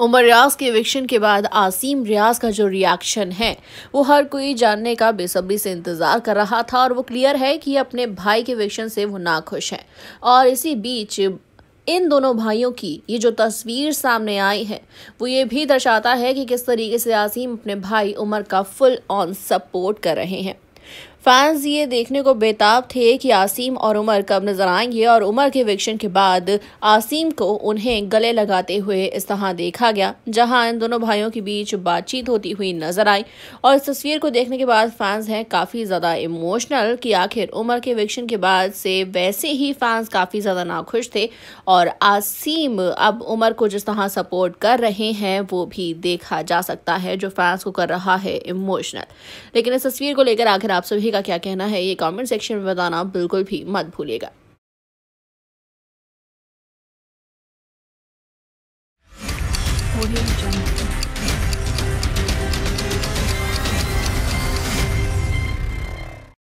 उमर रियाज के एविक्शन के बाद आसिम रियाज का जो रिएक्शन है वो हर कोई जानने का बेसब्री से इंतज़ार कर रहा था और वो क्लियर है कि अपने भाई के एविक्शन से वो नाखुश है और इसी बीच इन दोनों भाइयों की ये जो तस्वीर सामने आई है वो ये भी दर्शाता है कि किस तरीके से आसिम अपने भाई उमर का फुल ऑन सपोर्ट कर रहे हैं फैंस ये देखने को बेताब थे कि आसिम और उमर कब नजर आएंगे और उमर के विक्शन के बाद आसिम को उन्हें गले लगाते हुए इस तरह देखा गया जहां इन दोनों भाइयों के बीच बातचीत होती हुई नजर आई और इस तस्वीर को देखने के बाद फैंस हैं काफ़ी ज़्यादा इमोशनल कि आखिर उमर के विक्शन के बाद से वैसे ही फैंस काफ़ी ज़्यादा नाखुश थे और आसीम अब उमर को जिस तरह सपोर्ट कर रहे हैं वो भी देखा जा सकता है जो फैंस को कर रहा है इमोशनल लेकिन इस तस्वीर को लेकर आखिर आप सभी का क्या कहना है ये कमेंट सेक्शन में बताना बिल्कुल भी मत भूलिएगा